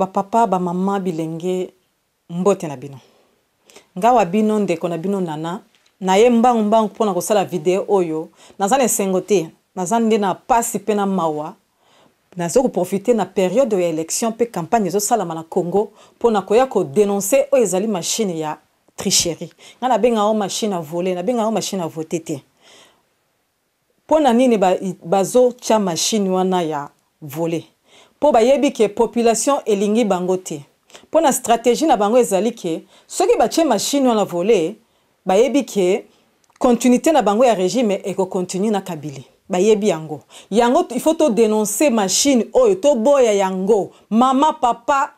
bapapa bamama bilenge mbote na bino ngawa bino ndeko na bino nana naye mbangumbangu mpona kosala video oyo naza na esengo te naza nde na pasi mpe na mawa naza koprofite na periode ya élection mpe campagne ezosalama na congo mpona koya kodenonse oyo ezali mashine ya tricherie nga nabenga yango mashine ya vole nabenga yango mashine ya vote te mpo na nini bazotya ba mashine wana ya vole mpo bayebi ke population elingi bango te mpo na stratégie na bango ezali ke soki batie mashine wana vole bayebi ke continuité na bango ya régime ekokontinue na kabili bayebi yango yango ifaut todénonce mashine oyo toboya yango mama papa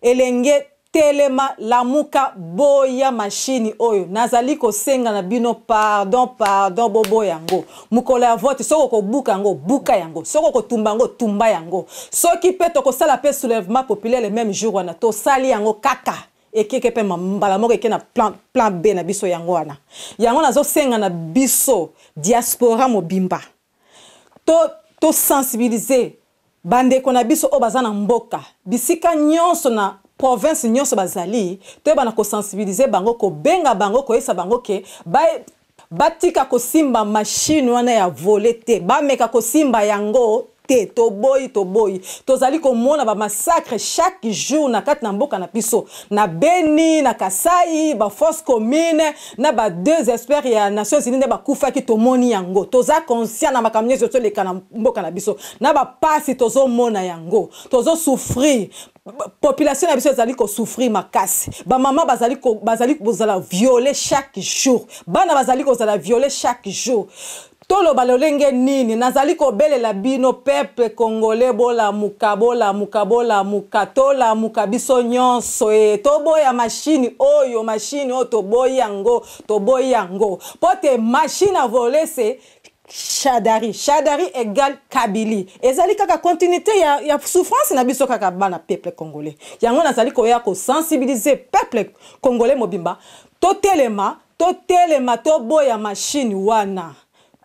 elenge telema lamuka boya mashini oyo nazali kosenga na bino pardon pardon boboya yango mokolo ya vote soki okobuka yango buka yango soki okotumba yango tumba yango soki mpe tokosala mpe soulèvement populaire le même jour wana tosali yango kaka ekeke mpe mbala moko eke na plan, plan b na biso yango wana yango nazosenga na biso diaspora mobimba tosensibilize to, to bandeko na biso oyo baza na mboka bisika nyonso na province nyonso bazali toyeba na kosensibilize bango kobenga bango koyesa bango ke batika kosimba mashine wana ya vole te bameka kosimba yango te toboyi toboyi tozali komona bamassacre chaque jour na kati na mboka na biso na beni na kasai baforce commune na badeux experts ya nations unis nde bakufaki tomoni yango toza conscient na makambo nyonso tozoleka na mboka na biso na bapasi tozomona yango tozosouffrir population na biso ezali kosouffrir makasi bamama bazali kozala viole chaque jour bana bazali kozala viole chaque jour toloba lolenge nini nazali kobelela bino peuple congolais bolamuka bolamuka bolamuka tolamuka biso nyonso e toboya mashini oyo mashini oyo toboyi yango toboyi yango mpo te mashine a volese shadari shadari egal kabili ezali kaka continuité ya, ya souffrance na biso kaka bana peuple congolais yango nazali koya kosensibilize peuple congolais mobimba totelema totelema toboya mashine wana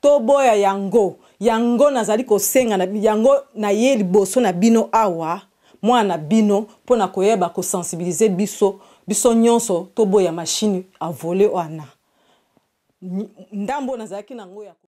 toboya yango yango nazali kosenga na, yango naye liboso na bino awa mwana bino mpo na koyeba kosensibilize biso biso nyonso toboya mashine avole wana ndambo nazalaki nango ya